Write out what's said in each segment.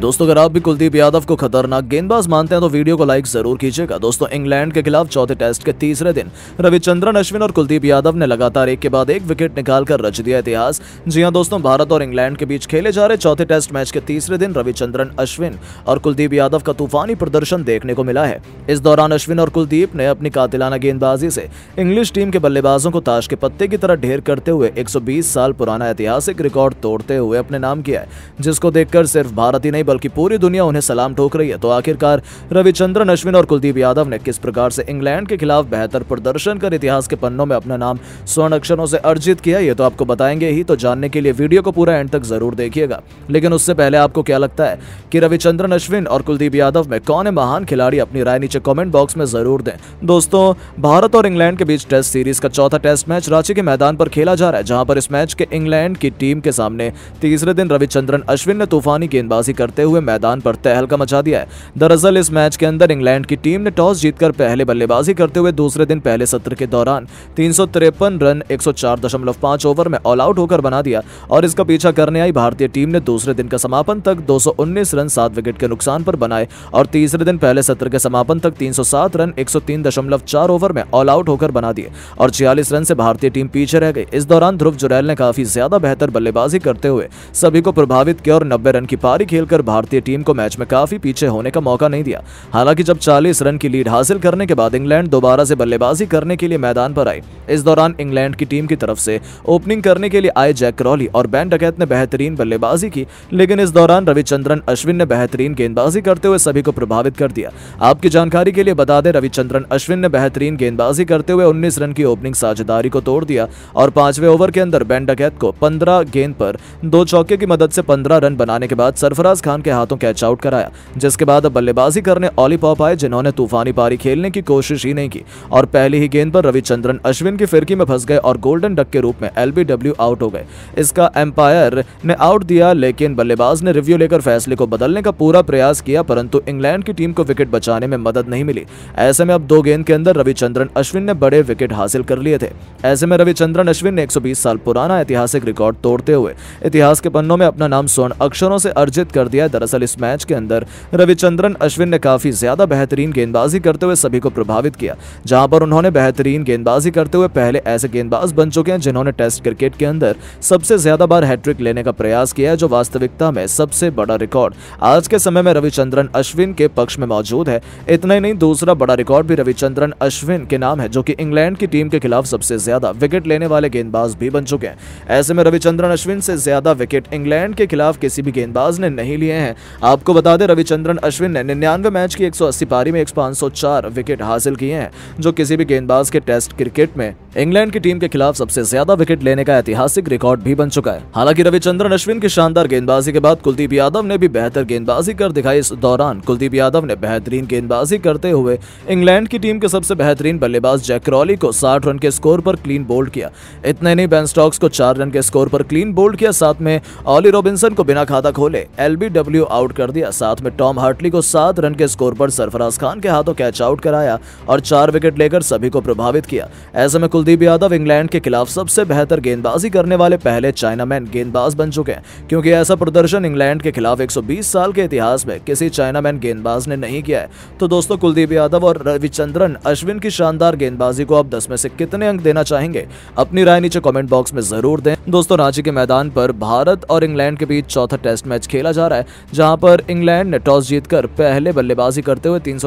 दोस्तों अगर आप भी कुलदीप यादव को खतरनाक गेंदबाज मानते हैं तो वीडियो को लाइक जरूर कीजिएगा दोस्तों इंग्लैंड के खिलाफ चौथे टेस्ट के तीसरे दिन रविचंद्रन अश्विन और कुलदीप यादव ने लगातार एक के बाद एक विकेट निकालकर रच दिया इतिहास जी हाँ दोस्तों भारत और इंग्लैंड के बीच खेले जा रहे चौथे टेस्ट मैच के तीसरे दिन रविचंद्रन अश्विन और कुलदीप यादव का तूफानी प्रदर्शन देखने को मिला है इस दौरान अश्विन और कुलदीप ने अपनी कातिलाना गेंदबाजी से इंग्लिश टीम के बल्लेबाजों को ताश के पत्ते की तरह ढेर करते हुए एक साल पुराना ऐतिहासिक रिकॉर्ड तोड़ते हुए अपने नाम किया है जिसको देखकर सिर्फ भारत ही नहीं बल्कि पूरी दुनिया उन्हें सलाम ठोक रही है तो आखिरकार रविचंद्रन अश्विन और कुलदीप यादव ने किस प्रकार से इंग्लैंड के खिलाफ बेहतर प्रदर्शन कर इतिहास के पन्नों में अपना नाम स्वर्ण अक्षरों से अर्जित किया ये तो आपको बताएंगे ही तो जानने के लिए वीडियो को पूरा एंड तक जरूर देखिएगा लेकिन उससे पहले आपको क्या लगता है की रविचंद्रन अश्विन और कुलदीप यादव में कौन है महान खिलाड़ी अपनी राय नीचे कॉमेंट बॉक्स में जरूर दें दोस्तों भारत और इंग्लैंड के बीच टेस्ट सीरीज का चौथा टेस्ट मैच रांची के मैदान पर खेला जा रहा है जहां पर इस मैच के इंग्लैंड की टीम के सामने तीसरे दिन रविचंद्रन अश्विन ने तूफानी गेंदबाजी करते करते हुए मैदान पर तहलका मचा दिया है दरअसल इस मैच के अंदर इंग्लैंड की टीम ने टॉस जीतकर पहले बल्लेबाजी करते हुए दूसरे दिन पहले सत्र के दौरान तीन रन एक ओवर में ऑल आउट होकर बना दिया और इसका पीछा करने आई भारतीय टीम ने दूसरे दिन का समापन तक दो रन सात विकेट के नुकसान पर बनाए और तीसरे दिन पहले सत्र के समापन तक तीन रन एक ओवर में ऑल आउट होकर बना दिए और छियालीस रन से भारतीय टीम पीछे रह गई इस दौरान ध्रुव जुरैल ने काफी ज्यादा बेहतर बल्लेबाजी करते हुए सभी को प्रभावित किया और 90 रन की पारी खेलकर भारतीय टीम को मैच में काफी पीछे होने का मौका नहीं दिया हालांकि जब 40 रन की लीड हासिल करने के बाद इंग्लैंड दोबारा से बल्लेबाजी करने के लिए मैदान पर आई इस दौरान इंग्लैंड की टीम की तरफ से ओपनिंग करने के लिए आए जैक क्रॉली और बैन डकैत ने बेहतरीन बल्लेबाजी की लेकिन इस दौरान रविचंद्रन अश्विन ने बेहतरीन गेंदबाजी करते हुए सभी को प्रभावित कर दिया आपकी जानकारी के लिए बता दें रविचंद्रन अश्विन ने बेहतरीन गेंदबाजी करते हुए उन्नीस रन की ओपनिंग साझेदारी को तोड़ दिया और पांचवें ओवर के अंदर बैन डकैत को पंद्रह गेंद पर दो चौके की मदद से पंद्रह रन बनाने के बाद सरफराज खान खान के हाथों कैच आउट कराया जिसके बाद बल्लेबाजी करने ऑली पॉप आए जिन्होंने तूफानी पारी खेलने की कोशिश ही नहीं की और पहली ही गेंद पर रविचंद्रन अश्विन की फिरकी में फंस गए और गोल्डन डक के रूप में एलबीडब्ल्यू आउट हो गए इसका एम्पायर ने आउट दिया लेकिन बल्लेबाज ने रिव्यू लेकर फैसले को बदलने का पूरा प्रयास किया परंतु इंग्लैंड की टीम को विकेट बचाने में मदद नहीं मिली ऐसे में अब दो गेंद के अंदर रविचंद्रन अश्विन ने बड़े विकेट हासिल कर लिए थे ऐसे में रविचंद्रन अश्विन ने 120 साल पुराना ऐतिहासिक रिकॉर्ड तोड़ते हुए इतिहास के पन्नों में अपना नाम स्वर्ण अक्षरों से अर्जित कर दिया है दरअसल इस मैच के अंदर रविचंद्रन अश्विन ने काफी ज्यादा बेहतरीन गेंदबाजी करते हुए सभी को प्रभावित किया जहां पर उन्होंने बेहतरीन गेंदबाजी करते हुए पहले ऐसे गेंदबाज बन चुके हैं जिन्होंने टेस्ट क्रिकेट के अंदर सबसे ज्यादा बार हैट्रिक लेने का प्रयास किया है जो वास्तविकता में सबसे बड़ा रिकॉर्ड आज के समय में रविचंद्रन अश्विन के पक्ष में मौजूद है इतना ही नहीं दूसरा बड़ा रिकॉर्ड भी रविचंद्रन अश्विन के नाम है जो कि इंग्लैंड की टीम के खिलाफ सबसे ज्यादा विकेट लेने वाले गेंदबाज भी बन चुके हैं ऐसे में रविचंद्रन अश्विन से ज्यादा विकेट इंग्लैंड के खिलाफ किसी भी गेंदबाज ने नहीं लिए हैं आपको बता दें रविचंद्रन अश्विन ने निन्यानवे मैच की एक पारी में एक विकेट हासिल किए हैं जो किसी भी गेंदबाज के टेस्ट क्रिकेट में इंग्लैंड की टीम के खिलाफ सबसे ज्यादा विकेट लेने का ऐतिहासिक रिकॉर्ड भी बन चुका है हालांकि रविचंद्रन अश्विन की शानदार गेंदबाजी के बाद कुलदीप यादव ने भी बेहतर गेंदबाजी कर दिखाई इस दौरान कुलदीप यादव ने बेहतरीन गेंदबाजी करते हुए इंग्लैंड की टीम के सबसे बेहतरीन बल्लेबाज जैक क्रॉली को साठ रन के स्कोर पर क्लीन बोल्ड किया इतने नहीं बेन स्टॉक्स को चार रन के स्कोर पर क्लीन बोल्ड किया साथ में ऑली रॉबिन्सन को बिना खाता खोले एल डब्ल्यू आउट कर दिया साथ में टॉम हार्टली को सात रन के स्कोर पर सरफराज खान के हाथों कैच आउट कराया और चार विकेट लेकर सभी को प्रभावित किया ऐसे में कुलदीप यादव इंग्लैंड के खिलाफ सबसे बेहतर गेंदबाजी करने वाले पहले चाइनामैन गेंदबाज बन चुके हैं क्योंकि ऐसा प्रदर्शन इंग्लैंड के खिलाफ एक साल के इतिहास में किसी चाइनामैन गेंदबाज ने नहीं किया है तो दोस्तों कुलदीप यादव और रविचंद्रन अश्विन की शानदार गेंदबाजी को आप दस में से कितने अंक देना चाहेंगे अपनी राय नीचे कॉमेंट बॉक्स में जरूर दें दोस्तों रांची के मैदान पर भारत और इंग्लैंड के बीच चौथा टेस्ट मैच खेला जा रहा है जहां पर इंग्लैंड ने टॉस जीतकर पहले बल्लेबाजी करते हुए तीन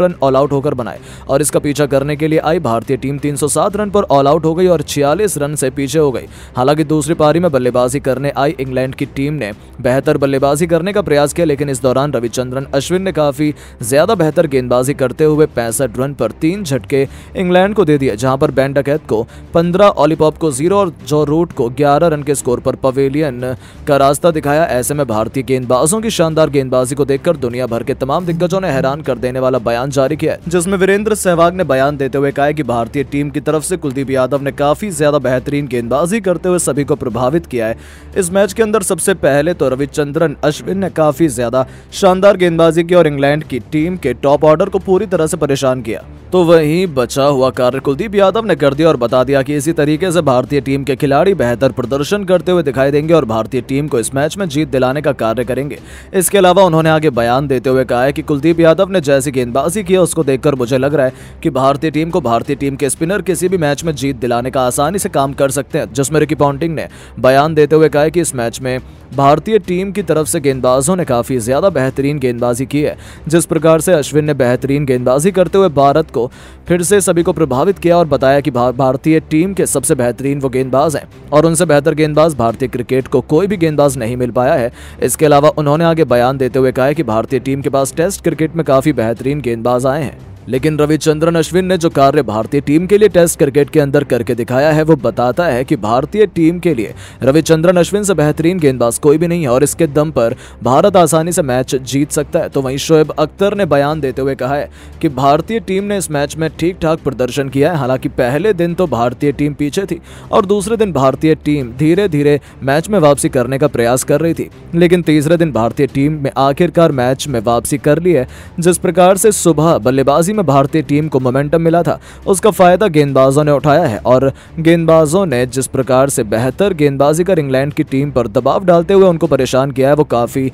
रन ऑल आउट होकर बनाए और इसका पीछा करने के लिए आई भारतीय टीम 307 रन पर ऑल आउट हो गई और 46 रन से पीछे हो गई हालांकि दूसरी पारी में बल्लेबाजी करने आई इंग्लैंड की टीम ने बेहतर बल्लेबाजी करने का प्रयास किया लेकिन इस दौरान रविचंद्रन अश्विन ने काफी ज्यादा बेहतर गेंदबाजी करते हुए पैंसठ रन पर तीन झटके इंग्लैंड को दे दिए जहां पर बैन डकैत को पंद्रह ऑलीपॉप को जीरो और जो रूट को ग्यारह रन के स्कोर पर पवेलियन का रास्ता दिखाया ऐसे में भारतीय गेंदबाज बल्लेबाजों की शानदार गेंदबाजी को देखकर दुनिया भर के तमाम दिग्गजों ने हैरान कर देने वाला बयान जारी किया जिसमें वीरेंद्र सहवाग ने बयान देते हुए कहा कि भारतीय टीम की तरफ से कुलदीप यादव ने काफी ज्यादा बेहतरीन गेंदबाजी करते हुए सभी को प्रभावित किया है इस मैच के अंदर सबसे पहले तो रविचंद्रन अश्विन ने काफी ज्यादा शानदार गेंदबाजी की और इंग्लैंड की टीम के टॉप ऑर्डर को पूरी तरह से परेशान किया तो वही बचा हुआ कार्य कुलदीप यादव ने कर दिया और बता दिया कि इसी तरीके से भारतीय टीम के खिलाड़ी बेहतर प्रदर्शन करते हुए दिखाई देंगे और भारतीय टीम को इस मैच में जीत दिलाने का कार्य करेंगे करेंगे इसके अलावा उन्होंने आगे बयान देते हुए कहा है कि कुलदीप यादव ने जैसी गेंदबाजी की उसको देखकर मुझे लग रहा है कि भारतीय टीम को भारतीय टीम के स्पिनर किसी भी मैच में जीत दिलाने का आसानी से काम कर सकते हैं जिसमें रिकी पॉन्टिंग ने बयान देते हुए कहा है कि इस मैच में भारतीय टीम की तरफ से गेंदबाजों ने काफी ज्यादा बेहतरीन गेंदबाजी की है जिस प्रकार से अश्विन ने बेहतरीन गेंदबाजी करते हुए भारत को फिर से सभी को प्रभावित किया और बताया कि भारतीय टीम के सबसे बेहतरीन वो गेंदबाज हैं और उनसे बेहतर गेंदबाज भारतीय क्रिकेट को कोई भी गेंदबाज नहीं मिल पाया है इसके अलावा उन उन्होंने आगे बयान देते हुए कहा कि भारतीय टीम के पास टेस्ट क्रिकेट में काफी बेहतरीन गेंदबाज आए हैं लेकिन रविचंद्रन अश्विन ने जो कार्य भारतीय टीम के लिए टेस्ट क्रिकेट के अंदर करके दिखाया है वो बताता है कि भारतीय टीम के लिए रविचंद्रन अश्विन से बेहतरीन गेंदबाज कोई भी नहीं है और इसके दम पर भारत आसानी से मैच जीत सकता है तो वहीं शोएब अख्तर ने बयान देते हुए कहा है कि भारतीय टीम ने इस मैच में ठीक ठाक प्रदर्शन किया है हालांकि पहले दिन तो भारतीय टीम पीछे थी और दूसरे दिन भारतीय टीम धीरे धीरे मैच में वापसी करने का प्रयास कर रही थी लेकिन तीसरे दिन भारतीय टीम में आखिरकार मैच में वापसी कर ली है जिस प्रकार से सुबह बल्लेबाजी में भारतीय टीम को मोमेंटम मिला था उसका फायदा गेंदबाजों ने उठाया है और गेंदबाजों ने जिस प्रकार से बेहतर गेंदबाजी कर इंग्लैंड की टीम पर दबाव डालते हुए उनको परेशान किया है वो काफ़ी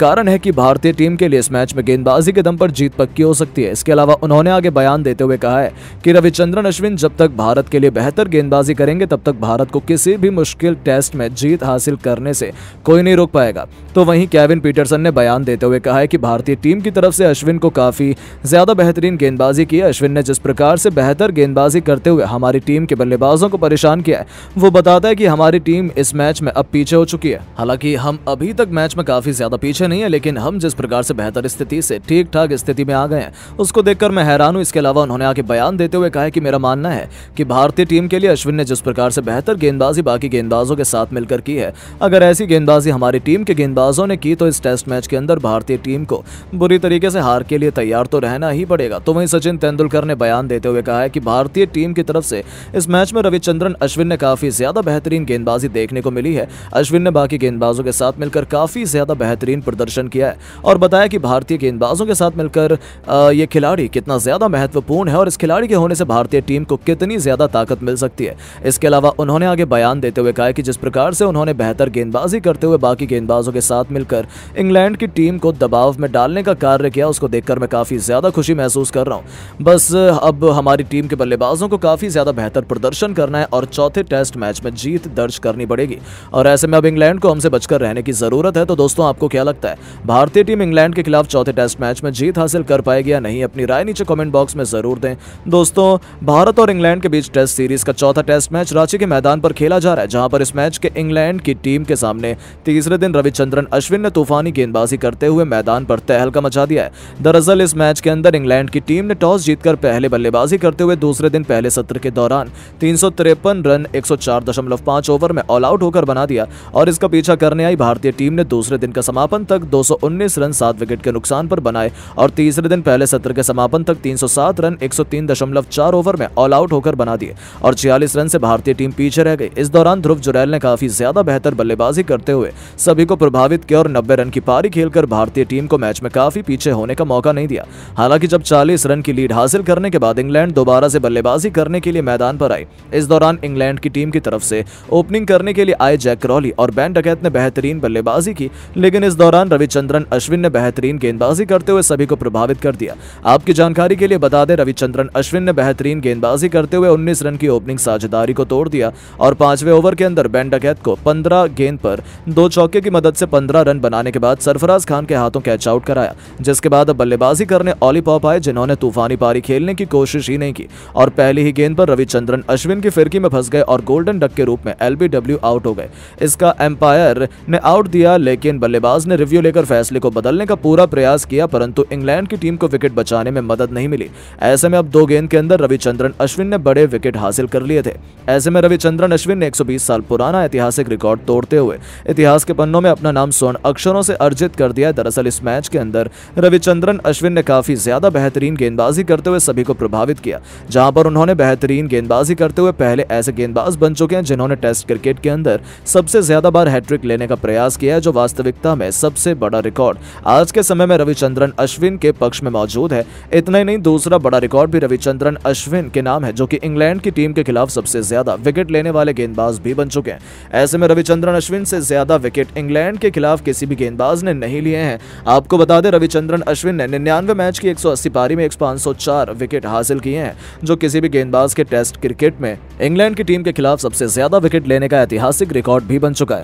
कारण है कि भारतीय टीम के लिए इस मैच में गेंदबाजी के दम पर जीत पक्की हो सकती है इसके अलावा उन्होंने आगे बयान देते हुए कहा है कि रविचंद्रन अश्विन जब तक भारत के लिए बेहतर गेंदबाजी करेंगे तब तक भारत को किसी भी मुश्किल टेस्ट में जीत हासिल करने से कोई नहीं रोक पाएगा तो वहीं कैविन पीटरसन ने बयान देते हुए कहा है कि भारतीय टीम की तरफ से अश्विन को काफ़ी ज़्यादा बेहतरीन बेहतरीन गेंदबाजी की अश्विन ने जिस प्रकार से बेहतर गेंदबाजी करते हुए हमारी टीम के बल्लेबाजों को परेशान किया है वो बताता है कि हमारी टीम इस मैच में अब पीछे हो चुकी है हालांकि हम अभी तक मैच में काफी ज्यादा पीछे नहीं है लेकिन हम जिस प्रकार से बेहतर स्थिति से ठीक ठाक स्थिति में आ गए हैं उसको देखकर मैं हैरान हूँ इसके अलावा उन्होंने आगे बयान देते हुए कहा कि मेरा मानना है की भारतीय टीम के लिए अश्विन ने जिस प्रकार से बेहतर गेंदबाजी बाकी गेंदबाजों के साथ मिलकर की है अगर ऐसी गेंदबाजी हमारी टीम के गेंदबाजों ने की तो इस टेस्ट मैच के अंदर भारतीय टीम को बुरी तरीके से हार के लिए तैयार तो रहना ही पड़ेगा तो वहीं सचिन तेंदुलकर ने बयान देते हुए कहा है कि भारतीय टीम की तरफ से इस मैच में रविचंद्रन अश्विन ने काफी ज्यादा बेहतरीन गेंदबाजी देखने को मिली है अश्विन ने बाकी गेंदबाजों के साथ मिलकर काफी ज्यादा बेहतरीन प्रदर्शन किया है और बताया कि भारतीय गेंदबाजों के साथ मिलकर ये खिलाड़ी कितना ज्यादा महत्वपूर्ण है और इस खिलाड़ी के होने से भारतीय टीम को कितनी ज्यादा ताकत मिल सकती है इसके अलावा उन्होंने आगे बयान देते हुए कहा कि जिस प्रकार से उन्होंने बेहतर गेंदबाजी करते हुए बाकी गेंदबाजों के साथ मिलकर इंग्लैंड की टीम को दबाव में डालने का कार्य किया उसको देखकर मैं काफी ज्यादा खुशी महसूस कर रहा हूँ बस अब हमारी टीम के बल्लेबाजों को काफ़ी ज़्यादा बेहतर प्रदर्शन करना है और चौथे टेस्ट मैच में जीत दर्ज करनी पड़ेगी और ऐसे में अब इंग्लैंड को हमसे बचकर रहने की ज़रूरत है तो दोस्तों आपको क्या लगता है भारतीय टीम इंग्लैंड के खिलाफ चौथे टेस्ट मैच में जीत हासिल कर पाएगी या नहीं अपनी राय नीचे कॉमेंट बॉक्स में ज़रूर दें दोस्तों भारत और इंग्लैंड के बीच टेस्ट सीरीज का चौथा टेस्ट मैच रांची के मैदान पर खेला जा रहा है जहां पर इस मैच के इंग्लैंड की टीम के सामने तीसरे दिन रविचंद्रन अश्विन ने तूफानी गेंदबाजी करते हुए मैदान पर तहलका मचा दिया है दरअसल इस मैच के अंदर इंग्लैंड की टीम ने टॉस जीतकर पहले बल्लेबाजी करते हुए दूसरे दिन पहले सत्र के दौरान तीन रन एक ओवर में ऑल आउट होकर बना दिया और इसका पीछा करने आई भारतीय टीम ने दूसरे दिन का समापन तक 219 रन सात विकेट के नुकसान पर बनाए और तीसरे दिन पहले सत्र के समापन तक 307 रन एक ओवर में ऑल आउट होकर बना दिए और छियालीस रन से भारतीय टीम पीछे रह गई इस दौरान ध्रुव जुरैल ने काफी ज्यादा बेहतर बल्लेबाजी करते हुए सभी को प्रभावित किया और नब्बे रन की पारी खेलकर भारतीय टीम को मैच में काफी पीछे होने का मौका नहीं दिया हालांकि जब चालीस उन्नीस रन की लीड हासिल करने के बाद इंग्लैंड दोबारा से बल्लेबाजी करने के लिए मैदान पर आई इस दौरान इंग्लैंड की टीम की तरफ से ओपनिंग करने के लिए आए जैक क्रॉली और बैन डकैत ने बेहतरीन बल्लेबाजी की लेकिन इस दौरान रविचंद्रन अश्विन ने बेहतरीन गेंदबाजी करते हुए सभी को प्रभावित कर दिया आपकी जानकारी के लिए बता दें रविचंद्रन अश्विन ने बेहतरीन गेंदबाजी करते हुए उन्नीस रन की ओपनिंग साझेदारी को तोड़ दिया और पांचवे ओवर के अंदर बैन डकैत को पंद्रह गेंद पर दो चौके की मदद से पंद्रह रन बनाने के बाद सरफराज खान के हाथों कैच आउट कराया जिसके बाद बल्लेबाजी करने ऑली पॉप आए जिन्होंने तूफानी पारी खेलने की कोशिश ही नहीं की और पहली ही गेंद पर रविचंद्रन अश्विन की फिरकी में फंस गए और गोल्डन डक के रूप में एलबीडब्ल्यू आउट हो गए इसका एम्पायर ने आउट दिया लेकिन बल्लेबाज ने रिव्यू लेकर फैसले को बदलने का पूरा प्रयास किया परंतु इंग्लैंड की टीम को विकेट बचाने में मदद नहीं मिली ऐसे में अब दो गेंद के अंदर रविचंद्रन अश्विन ने बड़े विकेट हासिल कर लिए थे ऐसे में रविचंद्रन अश्विन ने 120 साल पुराना ऐतिहासिक रिकॉर्ड तोड़ते हुए इतिहास के पन्नों में अपना नाम स्वर्ण अक्षरों से अर्जित कर दिया दरअसल इस मैच के अंदर रविचंद्रन अश्विन ने काफी ज्यादा बेहतरीन बेहतरीन गेंदबाजी करते हुए सभी को प्रभावित किया जहां पर उन्होंने बेहतरीन गेंदबाजी करते हुए पहले ऐसे गेंदबाज बन चुके हैं जिन्होंने टेस्ट क्रिकेट के अंदर सबसे ज्यादा बार हैट्रिक लेने का प्रयास किया है जो वास्तविकता में सबसे बड़ा रिकॉर्ड आज के समय में रविचंद्रन अश्विन के पक्ष में मौजूद है इतना ही नहीं दूसरा बड़ा रिकॉर्ड भी रविचंद्रन अश्विन के नाम है जो की इंग्लैंड की टीम के खिलाफ सबसे ज्यादा विकेट लेने वाले गेंदबाज भी बन चुके हैं ऐसे में रविचंद्रन अश्विन से ज्यादा विकेट इंग्लैंड के खिलाफ किसी भी गेंदबाज ने नहीं लिए हैं आपको बता दें रविचंद्रन अश्विन ने निन्यानवे मैच की एक पारी पारी में एक विकेट हासिल किए हैं जो किसी भी गेंदबाज के टेस्ट क्रिकेट में इंग्लैंड की टीम के खिलाफ सबसे ज्यादा विकेट लेने का ऐतिहासिक रिकॉर्ड भी बन चुका है